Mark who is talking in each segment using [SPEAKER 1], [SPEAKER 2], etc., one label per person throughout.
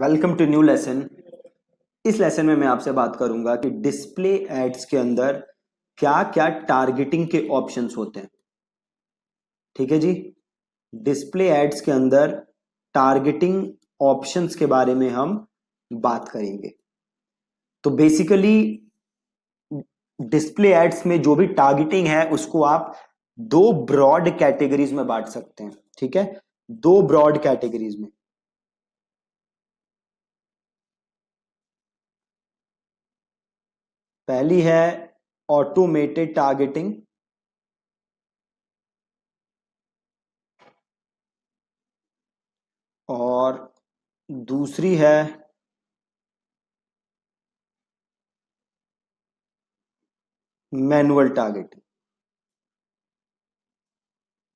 [SPEAKER 1] Welcome to new lesson इस lesson में मैं आपसे बात करूंगा कि डिस्प्ले एड्स के अंदर क्या क्या टारगेटिंग के ऑप्शंस होते हैं ठीक है जी डिस्प्ले एड्स के अंदर टारगेटिंग ऑप्शंस के बारे में हम बात करेंगे तो बेसिकली डिस्प्ले एड्स में जो भी टारगेटिंग है उसको आप दो ब्रॉड कैटेगरीज में बांट सकते हैं ठीक है दो ब्रॉड कैटेगरीज में पहली है ऑटोमेटेड टारगेटिंग और दूसरी है मैनुअल टारगेटिंग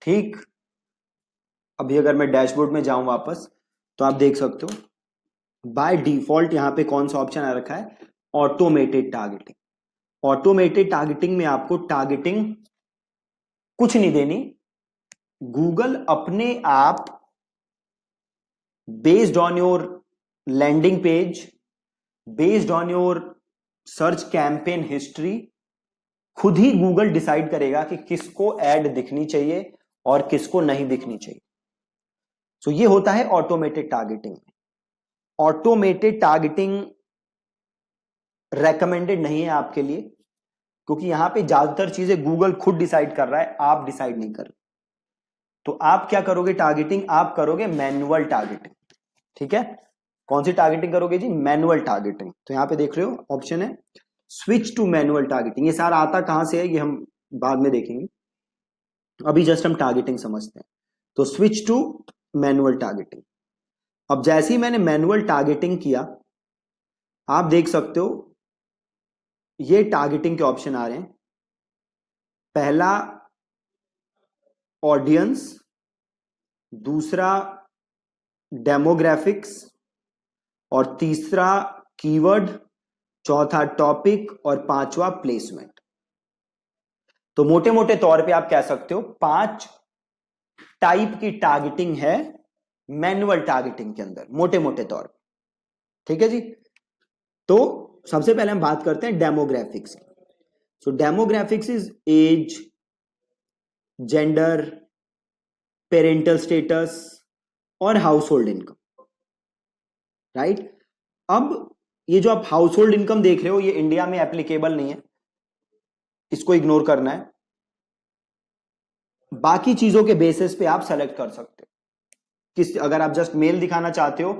[SPEAKER 1] ठीक अभी अगर मैं डैशबोर्ड में जाऊं वापस तो आप देख सकते हो बाय डिफॉल्ट यहां पे कौन सा ऑप्शन आ रखा है ऑटोमेटेड टारगेटिंग ऑटोमेटेड टारगेटिंग में आपको टारगेटिंग कुछ नहीं देनी गूगल अपने आप based on your landing page based on your search campaign history खुद ही गूगल डिसाइड करेगा कि किसको एड दिखनी चाहिए और किसको नहीं दिखनी चाहिए सो so, ये होता है automated targeting automated targeting recommended नहीं है आपके लिए क्योंकि यहां पे ज्यादातर चीजें गूगल खुद डिसाइड कर रहा है आप डिसाइड नहीं कर रहे तो आप क्या करोगे टारगेटिंग आप करोगे मैनुअल टारगेटिंग ठीक है कौन सी टारगेटिंग करोगे जी मैनुअल टारगेटिंग तो यहां पे देख रहे हो ऑप्शन है स्विच टू मैनुअल टारगेटिंग ये सारा आता कहां से है ये हम बाद में देखेंगे अभी जस्ट हम टारगेटिंग समझते हैं तो स्विच टू मैनुअल टारगेटिंग अब जैसे ही मैंने मैनुअल टारगेटिंग किया आप देख सकते हो ये टारगेटिंग के ऑप्शन आ रहे हैं पहला ऑडियंस दूसरा डेमोग्राफिक्स और तीसरा कीवर्ड चौथा टॉपिक और पांचवा प्लेसमेंट तो मोटे मोटे तौर पे आप कह सकते हो पांच टाइप की टारगेटिंग है मैनुअल टारगेटिंग के अंदर मोटे मोटे तौर पे ठीक है जी तो सबसे पहले हम बात करते हैं डेमोग्राफिक्स की so demographics is age gender parental status और हाउस होल्ड इनकम राइट अब ये जो आप हाउस होल्ड इनकम देख रहे हो ये इंडिया में एप्लीकेबल नहीं है इसको इग्नोर करना है बाकी चीजों के बेसिस पे आप सेलेक्ट कर सकते हो किस अगर आप जस्ट मेल दिखाना चाहते हो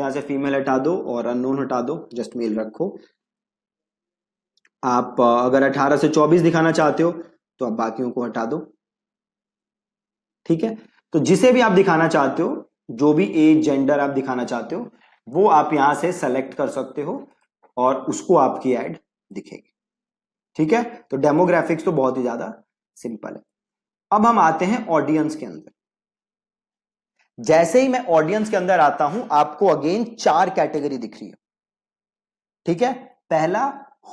[SPEAKER 1] यहां से फीमेल हटा दो और अननोन हटा दो जस्ट मेल रखो आप अगर 18 से 24 दिखाना चाहते हो तो आप बाकियों को हटा दो ठीक है तो जिसे भी आप दिखाना चाहते हो जो भी एज जेंडर आप दिखाना चाहते हो वो आप यहां से सेलेक्ट कर सकते हो और उसको आपकी एड दिखेगी ठीक है तो डेमोग्राफिक्स तो बहुत ही ज्यादा सिंपल है अब हम आते हैं ऑडियंस के अंदर जैसे ही मैं ऑडियंस के अंदर आता हूं आपको अगेन चार कैटेगरी दिख रही है ठीक है पहला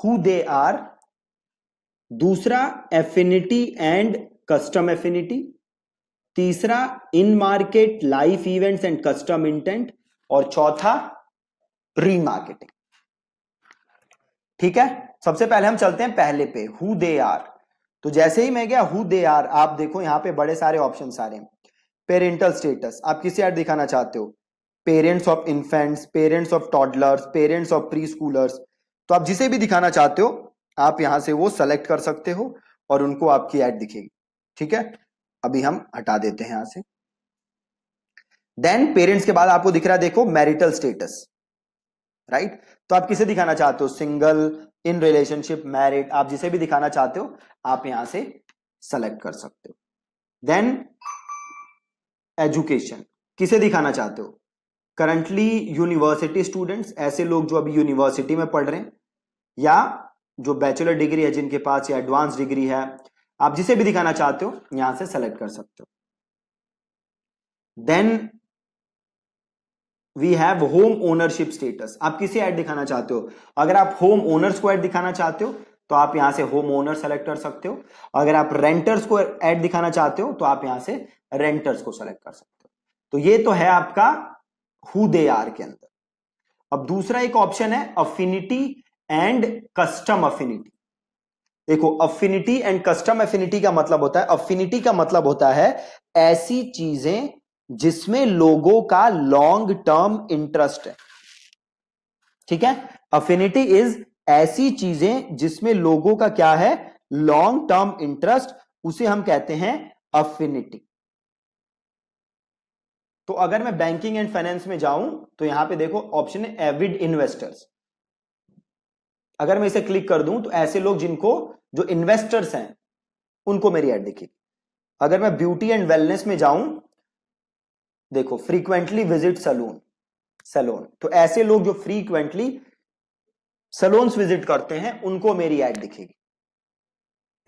[SPEAKER 1] हु दे आर दूसरा एफिनिटी एंड कस्टम एफिनिटी तीसरा in market life events and custom intent और चौथा री मार्केटिंग ठीक है सबसे पहले हम चलते हैं पहले पे हु दे आर तो जैसे ही मैं गया हु दे आर आप देखो यहां पे बड़े सारे ऑप्शन आ रहे हैं पेरेंटल स्टेटस आप किसे ऐड दिखाना चाहते हो parents of infants parents of toddlers parents of preschoolers तो आप जिसे भी दिखाना चाहते हो आप यहां से वो सेलेक्ट कर सकते हो और उनको आपकी ऐड दिखेगी ठीक है अभी हम हटा देते हैं यहां से देन पेरेंट्स के बाद आपको दिख रहा है देखो मैरिटल स्टेटस राइट तो आप किसे दिखाना चाहते हो सिंगल इन रिलेशनशिप मैरिड आप जिसे भी दिखाना चाहते हो आप यहां से सेलेक्ट कर सकते हो देन एजुकेशन किसे दिखाना चाहते हो करंटली यूनिवर्सिटी स्टूडेंट्स ऐसे लोग जो अभी यूनिवर्सिटी में पढ़ रहे हैं या जो बैचलर डिग्री है जिनके पास या एडवांस डिग्री है आप जिसे भी दिखाना चाहते हो यहां से सेलेक्ट कर सकते हो then we have home ownership status आप किसे ऐड दिखाना चाहते हो अगर आप होम ओनर्स को ऐड दिखाना चाहते हो तो आप यहां से होम ओनर सेलेक्ट कर सकते हो अगर आप रेंटर्स को एड दिखाना चाहते हो तो आप यहां से रेंटर्स को सेलेक्ट कर सकते हो तो ये तो है आपका हु दे आर के अंदर अब दूसरा एक ऑप्शन है अफिनिटी एंड कस्टम अफिनिटी देखो अफिनिटी एंड कस्टम अफिनिटी का मतलब होता है अफिनिटी का मतलब होता है ऐसी चीजें जिसमें लोगों का लॉन्ग टर्म इंटरेस्ट है ठीक है अफिनिटी इज ऐसी चीजें जिसमें लोगों का क्या है लॉन्ग टर्म इंटरेस्ट उसे हम कहते हैं अफिनिटी तो अगर मैं बैंकिंग एंड फाइनेंस में जाऊं तो यहां पे देखो ऑप्शन है एविड इन्वेस्टर्स अगर मैं इसे क्लिक कर दूं तो ऐसे लोग जिनको जो इन्वेस्टर्स हैं उनको मेरी ऐड दिखी अगर मैं ब्यूटी एंड वेलनेस में जाऊं देखो फ्रीक्वेंटली विजिट सलून सैलून तो ऐसे लोग जो फ्रीक्वेंटली सलोन्स विजिट करते हैं उनको मेरी एड दिखेगी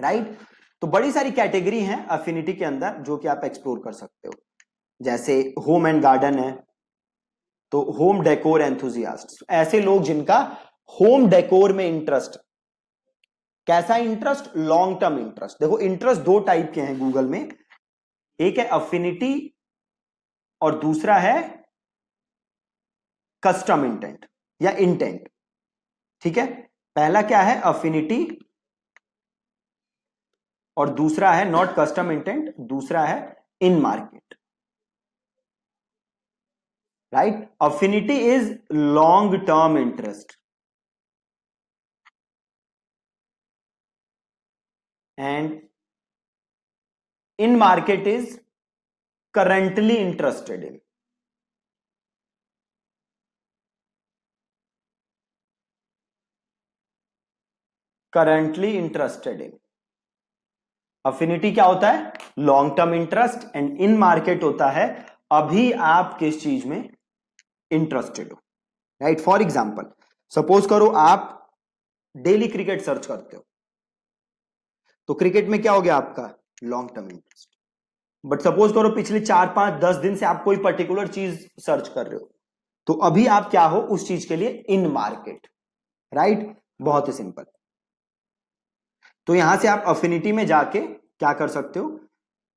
[SPEAKER 1] राइट तो बड़ी सारी कैटेगरी है अफिनिटी के अंदर जो कि आप एक्सप्लोर कर सकते हो जैसे होम एंड गार्डन है तो होम डेकोर एंथुजियास्ट ऐसे लोग जिनका होम डेकोर में इंटरेस्ट कैसा इंटरेस्ट लॉन्ग टर्म इंटरेस्ट देखो इंटरेस्ट दो टाइप के हैं गूगल में एक है अफिनिटी और दूसरा है कस्टम इंटेंट या इंटेंट ठीक है पहला क्या है अफिनिटी और दूसरा है नॉट कस्टम इंटेंट दूसरा है in market right affinity is long term interest and in market is currently interested in currently interested in affinity क्या होता है long term interest and in market होता है अभी आप किस चीज में इंटरेस्टेड हो राइट फॉर एग्जाम्पल सपोज करो आप डेली क्रिकेट सर्च करते हो तो क्रिकेट में क्या हो गया आपका long term interest but suppose करो पिछले चार पांच दस दिन से आप कोई पर्टिकुलर चीज सर्च कर रहे हो तो अभी आप क्या हो उस चीज के लिए इन मार्केट राइट बहुत ही सिंपल तो यहां से आप अफिनिटी में जाके क्या कर सकते हो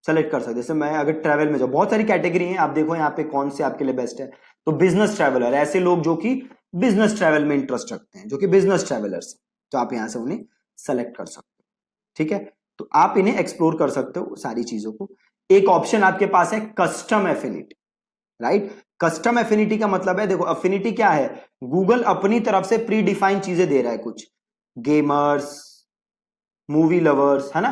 [SPEAKER 1] सेलेक्ट कर सकते हो जैसे मैं अगर ट्रेवल में जाऊँ बहुत सारी कैटेगरी है आप देखो यहाँ पे कौन से आपके लिए बेस्ट है तो बिजनेस ट्रैवलर ऐसे लोग जो कि बिजनेस ट्रेवल में इंटरेस्ट रखते हैं जो कि बिजनेस ट्रेवलर्स तो आप यहाँ से उन्हें सेलेक्ट कर सकते हो ठीक है तो आप इन्हें एक्सप्लोर कर सकते हो सारी चीजों को एक ऑप्शन आपके पास है custom affinity right custom affinity का मतलब है देखो एफिनिटी क्या है गूगल अपनी तरफ से प्री डिफाइन चीजें दे रहा है कुछ गेमर्स मूवी लवर्स है ना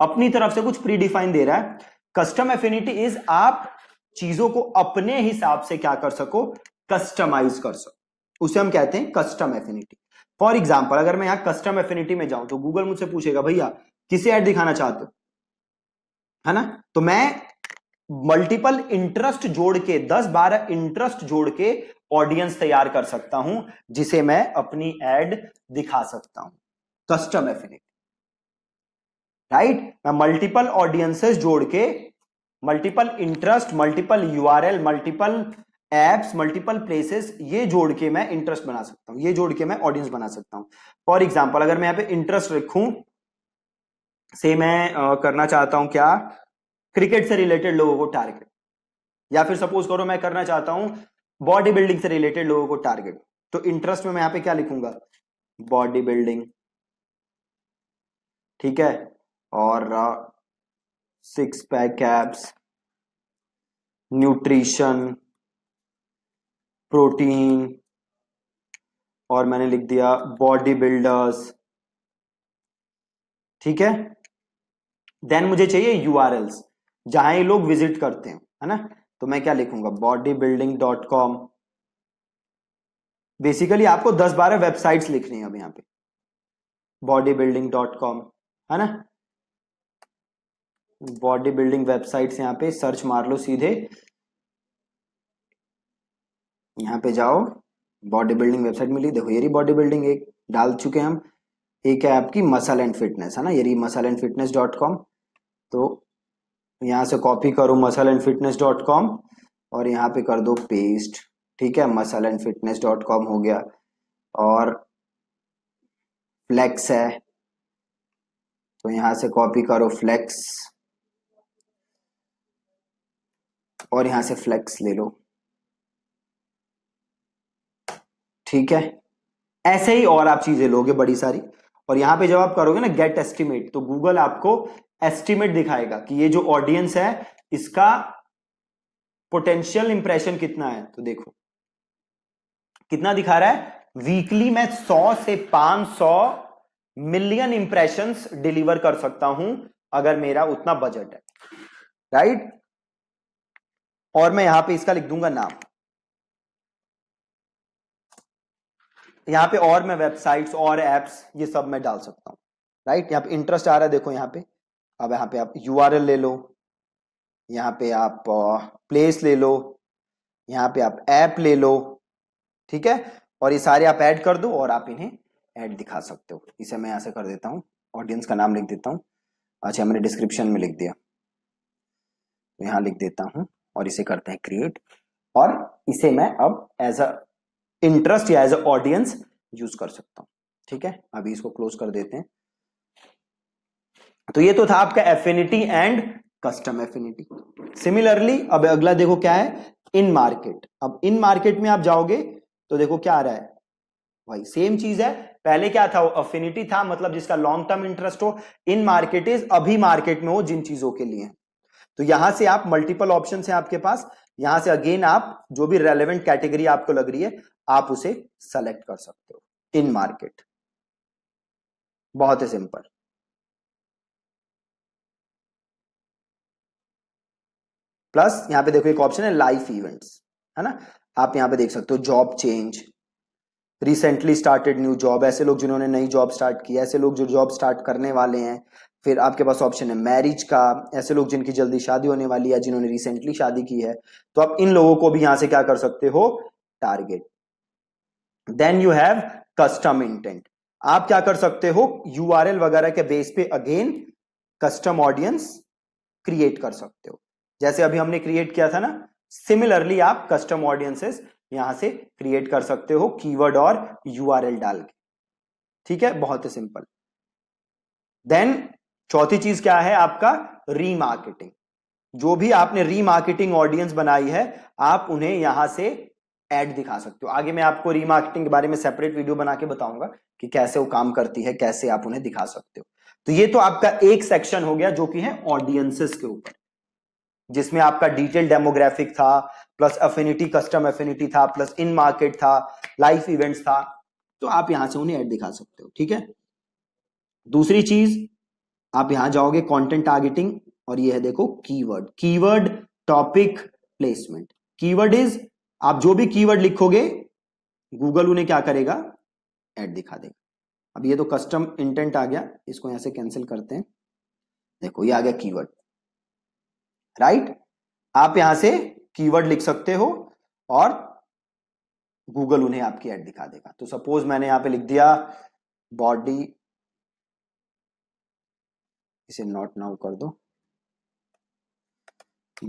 [SPEAKER 1] अपनी तरफ से कुछ प्रीडिफाइन दे रहा है कस्टम एफिनिटी इज आप चीजों को अपने हिसाब से क्या कर सको कस्टमाइज कर सको उसे हम कहते हैं कस्टम एफिनिटी फॉर एग्जाम्पल अगर मैं यहाँ कस्टम एफिनिटी में जाऊं तो गूगल मुझसे पूछेगा भैया किसे ऐड दिखाना चाहते हो है ना तो मैं मल्टीपल इंटरेस्ट जोड़ के दस बारह इंटरेस्ट जोड़ के ऑडियंस तैयार कर सकता हूं जिसे मैं अपनी एड दिखा सकता हूं कस्टम एफिनिटी राइट मैं मल्टीपल ऑडियंसेस जोड़ के multiple interest multiple URL multiple apps multiple places ये जोड़ के मैं इंटरेस्ट बना सकता हूं ये जोड़ के मैं ऑडियंस बना सकता हूँ फॉर एग्जाम्पल अगर मैं यहाँ पे इंटरेस्ट रखू से मैं आ, करना चाहता हूं क्या क्रिकेट से रिलेटेड लोगों को टारगेट या फिर सपोज करो मैं करना चाहता हूं बॉडी बिल्डिंग से रिलेटेड लोगों को टारगेट तो इंटरेस्ट में मैं यहाँ पे क्या लिखूंगा बॉडी बिल्डिंग ठीक है और six pack apps nutrition protein और मैंने लिख दिया बॉडी बिल्डर्स ठीक है देन मुझे चाहिए यू आर एल्स जहां ये लोग विजिट करते हैं है ना तो मैं क्या लिखूंगा body building dot com basically आपको दस बारह वेबसाइट्स लिखनी है अब यहां पे बॉडी बिल्डिंग डॉट कॉम है ना बॉडी बिल्डिंग से यहाँ पे सर्च मार लो सीधे यहाँ पे जाओ बॉडी बिल्डिंग वेबसाइट मिली देखो ये बॉडी बिल्डिंग एक डाल चुके हम एक है आपकी मसल एंड फिटनेस है ना ये muscle muscle and fitness dot com तो यहाँ से कॉपी करो muscle and fitness dot com और यहाँ पे कर दो पेस्ट ठीक है muscle and fitness dot com हो गया और फ्लेक्स है तो यहाँ से कॉपी करो फ्लेक्स और यहां से फ्लेक्स ले लो ठीक है ऐसे ही और आप चीजें लोगे बड़ी सारी और यहां पे जब आप करोगे ना गेट एस्टिमेट तो गूगल आपको एस्टिमेट दिखाएगा कि ये जो ऑडियंस है इसका पोटेंशियल इंप्रेशन कितना है तो देखो कितना दिखा रहा है वीकली मैं 100 से 500 मिलियन इंप्रेशंस डिलीवर कर सकता हूं अगर मेरा उतना बजट है राइट और मैं यहां पे इसका लिख दूंगा नाम यहाँ पे और मैं वेबसाइट्स और एप्स ये सब मैं डाल सकता हूं राइट यहाँ पे इंटरेस्ट आ रहा है देखो यहाँ पे अब यहाँ पे आप यू ले लो यहाँ पे आप प्लेस ले लो यहाँ पे आप ऐप ले लो ठीक है और ये सारे आप ऐड कर दो और आप इन्हें ऐड दिखा सकते हो इसे मैं यहां से कर देता हूँ ऑडियंस का नाम लिख देता हूँ अच्छा मैंने डिस्क्रिप्शन में लिख दिया यहाँ लिख देता हूँ और इसे करते हैं क्रिएट और इसे मैं अब एज अ इंटरेस्ट या एज अ ऑडियंस यूज कर सकता हूं ठीक है अभी इसको क्लोज कर देते हैं तो ये तो था आपका affinity and custom affinity similarly अब अगला देखो क्या है इन मार्केट अब इन मार्केट में आप जाओगे तो देखो क्या आ रहा है भाई सेम चीज है पहले क्या था वो अफिनिटी था मतलब जिसका लॉन्ग टर्म इंटरेस्ट हो इन मार्केट इज अभी मार्केट में हो जिन चीजों के लिए तो यहां से आप मल्टीपल ऑप्शन है आपके पास यहां से अगेन आप जो भी रेलिवेंट कैटेगरी आपको लग रही है आप उसे सेलेक्ट कर सकते हो इन मार्केट बहुत ही सिंपल प्लस यहां पे देखो एक ऑप्शन है लाइफ इवेंट्स है ना आप यहां पे देख सकते हो job change recently started new job ऐसे लोग जिन्होंने नई जॉब स्टार्ट की ऐसे लोग जो जॉब स्टार्ट करने वाले हैं फिर आपके पास ऑप्शन है मैरिज का ऐसे लोग जिनकी जल्दी शादी होने वाली है जिन्होंने रिसेंटली शादी की है तो आप इन लोगों को भी यहां से क्या कर सकते हो target then you have custom intent आप क्या कर सकते हो यू वगैरह के बेस पे अगेन कस्टम ऑडियंस क्रिएट कर सकते हो जैसे अभी हमने क्रिएट किया था ना सिमिलरली आप कस्टम ऑडियंसेस यहां से क्रिएट कर सकते हो कीवर्ड और यूआरएल डाल के ठीक है बहुत ही सिंपल देन चौथी चीज क्या है आपका रीमार्केटिंग जो भी आपने रीमार्केटिंग ऑडियंस बनाई है आप उन्हें यहां से एड दिखा सकते हो आगे मैं आपको रीमार्केटिंग के बारे में सेपरेट वीडियो बना के बताऊंगा कि कैसे वो काम करती है कैसे आप उन्हें दिखा सकते हो तो ये तो आपका एक सेक्शन हो गया जो कि है ऑडियंसेस के ऊपर जिसमें आपका डिटेल डेमोग्राफिक था प्लस अफिनिटी कस्टम अफिनिटी था प्लस इन मार्केट था लाइफ इवेंट्स था तो आप यहां से उन्हें ऐड दिखा सकते हो ठीक है दूसरी चीज आप यहां जाओगे कंटेंट टारगेटिंग और ये है देखो keyword keyword topic placement keyword is आप जो भी कीवर्ड लिखोगे गूगल उन्हें क्या करेगा एड दिखा देगा अब ये तो कस्टम इंटेंट आ गया इसको यहां से कैंसिल करते हैं देखो ये आ गया कीवर्ड राइट आप यहां से कीवर्ड लिख सकते हो और गूगल उन्हें आपकी एड दिखा देगा तो सपोज मैंने यहां पे लिख दिया बॉडी इसे नॉट नाउ कर दो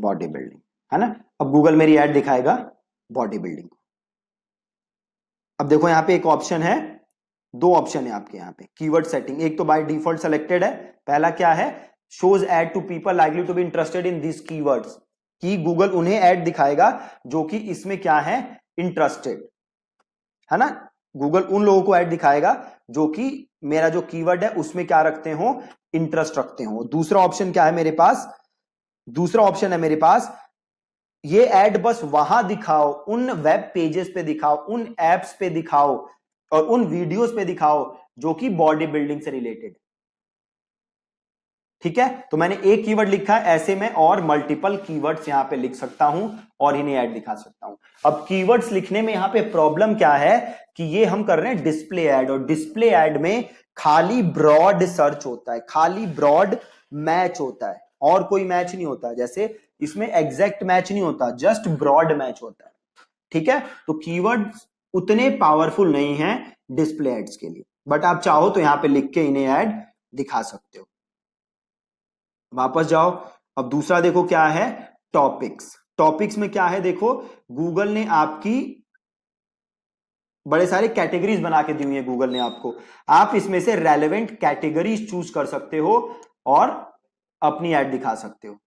[SPEAKER 1] बॉडी बिल्डिंग है ना अब गूगल मेरी एड दिखाएगा बॉडी बिल्डिंग अब देखो यहां पे एक ऑप्शन है दो ऑप्शन है आपके यहाँ पे कीवर्ड सेटिंग एक तो बाय डिफॉल्ट सेलेक्टेड है पहला क्या है shows ad to people likely to be interested in this keywords कि गूगल उन्हें एड दिखाएगा जो कि इसमें क्या है इंटरेस्टेड है ना गूगल उन लोगों को एड दिखाएगा जो कि मेरा जो कीवर्ड है उसमें क्या रखते हो इंटरेस्ट रखते हो दूसरा ऑप्शन क्या है मेरे पास दूसरा ऑप्शन है मेरे पास ये एड बस वहां दिखाओ उन वेब पेजेस पे दिखाओ उन एप्स पे दिखाओ और उन वीडियोस पे दिखाओ जो कि बॉडी बिल्डिंग से रिलेटेड ठीक है तो मैंने एक कीवर्ड लिखा है ऐसे में और मल्टीपल कीवर्ड्स यहां पे लिख सकता हूं और इन्हें ऐड दिखा सकता हूं अब कीवर्ड्स लिखने में यहां पे प्रॉब्लम क्या है कि ये हम कर रहे हैं डिस्प्ले ऐड और डिस्प्ले ऐड में खाली ब्रॉड सर्च होता है खाली ब्रॉड मैच होता है और कोई मैच नहीं होता जैसे इसमें एग्जैक्ट मैच नहीं होता जस्ट ब्रॉड मैच होता है ठीक है तो कीवर्ड्स उतने पावरफुल नहीं है डिस्प्ले एड्स के लिए बट आप चाहो तो यहां पे लिख के इन्हें ऐड दिखा सकते हो वापस जाओ अब दूसरा देखो क्या है टॉपिक्स टॉपिक्स में क्या है देखो गूगल ने आपकी बड़े सारे कैटेगरीज बना के दी हुई है गूगल ने आपको आप इसमें से रेलेवेंट कैटेगरीज चूज कर सकते हो और अपनी एड दिखा सकते हो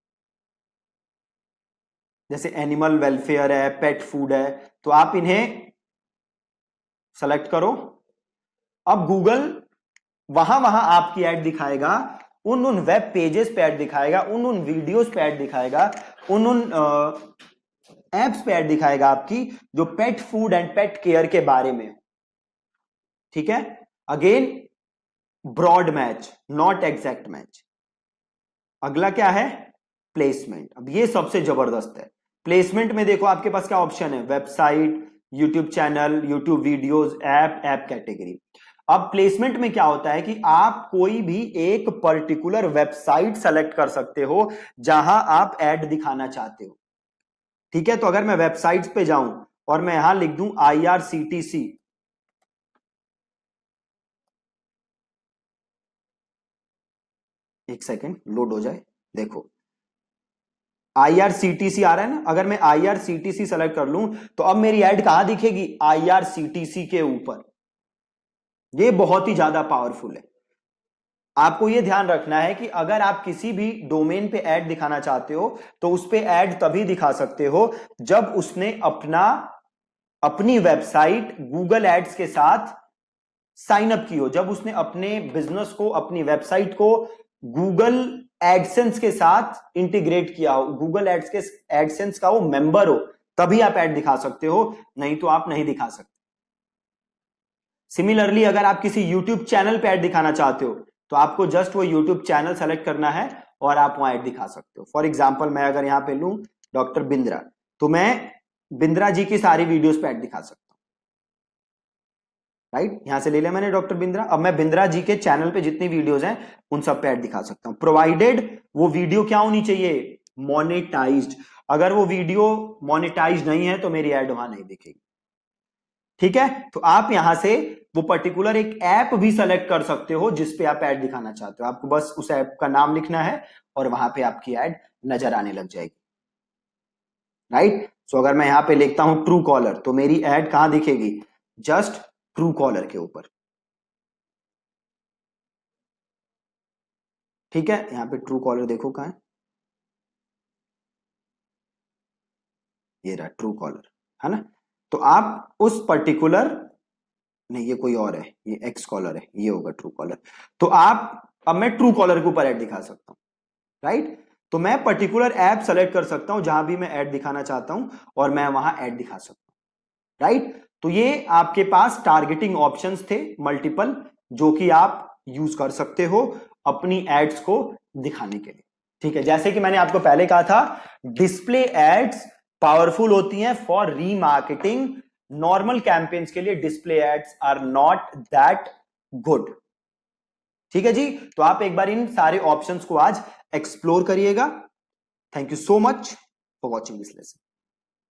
[SPEAKER 1] जैसे एनिमल वेलफेयर है पेट फूड है तो आप इन्हें सेलेक्ट करो अब गूगल वहां वहां आपकी एड दिखाएगा उन उन वेब पेजेस पे ऐड दिखाएगा उन उन वीडियोस पे ऐड दिखाएगा उन उन एप्स पे ऐड दिखाएगा आपकी जो pet food and pet care के बारे में ठीक है again broad match not exact match अगला क्या है प्लेसमेंट अब ये सबसे जबरदस्त है प्लेसमेंट में देखो आपके पास क्या ऑप्शन है website YouTube channel YouTube videos app app category अब प्लेसमेंट में क्या होता है कि आप कोई भी एक पर्टिकुलर वेबसाइट सेलेक्ट कर सकते हो जहां आप एड दिखाना चाहते हो ठीक है तो अगर मैं वेबसाइट्स पे जाऊं और मैं यहां लिख दूं आईआरसीटीसी एक सेकेंड लोड हो जाए देखो आईआरसीटीसी आ रहा है ना अगर मैं आईआरसीटीसी सेलेक्ट कर लूं तो अब मेरी एड कहां दिखेगी आईआरसीटीसी के ऊपर ये बहुत ही ज्यादा पावरफुल है आपको ये ध्यान रखना है कि अगर आप किसी भी डोमेन पे ऐड दिखाना चाहते हो तो उस पर ऐड तभी दिखा सकते हो जब उसने अपना अपनी वेबसाइट गूगल एड्स के साथ साइन अप की हो जब उसने अपने बिजनेस को अपनी वेबसाइट को गूगल एडसेंस के साथ इंटीग्रेट किया हो गूगल एड्स के एडसेंस का वो मेंबर हो तभी आप ऐड दिखा सकते हो नहीं तो आप नहीं दिखा सकते सिमिलरली अगर आप किसी यूट्यूब चैनल पे ऐड दिखाना चाहते हो तो आपको जस्ट वो यूट्यूब चैनल सेलेक्ट करना है और आप वहां ऐड दिखा सकते हो फॉर एग्जाम्पल मैं अगर यहाँ पे लू डॉक्टर बिंद्रा तो मैं बिंद्रा जी की सारी वीडियोस पे ऐड दिखा सकता हूँ राइट right? यहां से ले लिया मैंने डॉक्टर बिंद्रा अब मैं बिंद्रा जी के चैनल पे जितनी वीडियोस हैं उन सब पे ऐड दिखा सकता हूँ प्रोवाइडेड वो वीडियो क्या होनी चाहिए मोनिटाइज अगर वो वीडियो मोनिटाइज नहीं है तो मेरी एड वहां नहीं दिखेगी ठीक है तो आप यहां से वो पर्टिकुलर एक ऐप भी सेलेक्ट कर सकते हो जिसपे आप ऐड दिखाना चाहते हो आपको बस उस ऐप का नाम लिखना है और वहां पे आपकी ऐड नजर आने लग जाएगी राइट right? सो so, अगर मैं यहां पे लिखता हूं ट्रू कॉलर तो मेरी एड कहां दिखेगी जस्ट ट्रू कॉलर के ऊपर ठीक है यहाँ पे ट्रू कॉलर देखो कहा है ये रहा ट्रू कॉलर है ना तो आप उस पर्टिकुलर नहीं ये कोई और है ये एक्स कॉलर है ये होगा ट्रू कॉलर तो आप अब मैं ट्रू कॉलर के ऊपर एड दिखा सकता हूँ राइट तो मैं पर्टिकुलर ऐप सेलेक्ट कर सकता हूं जहां भी मैं ऐड दिखाना चाहता हूं और मैं वहां ऐड दिखा सकता हूं राइट तो ये आपके पास टारगेटिंग ऑप्शंस थे मल्टीपल जो कि आप यूज कर सकते हो अपनी एड्स को दिखाने के लिए ठीक है जैसे कि मैंने आपको पहले कहा था डिस्प्ले एड्स पावरफुल होती हैं फॉर रीमार्केटिंग नॉर्मल कैंपेन्स के लिए display ads are not that good ठीक है जी तो आप एक बार इन सारे ऑप्शंस को आज एक्सप्लोर करिएगा thank you so much for watching this lesson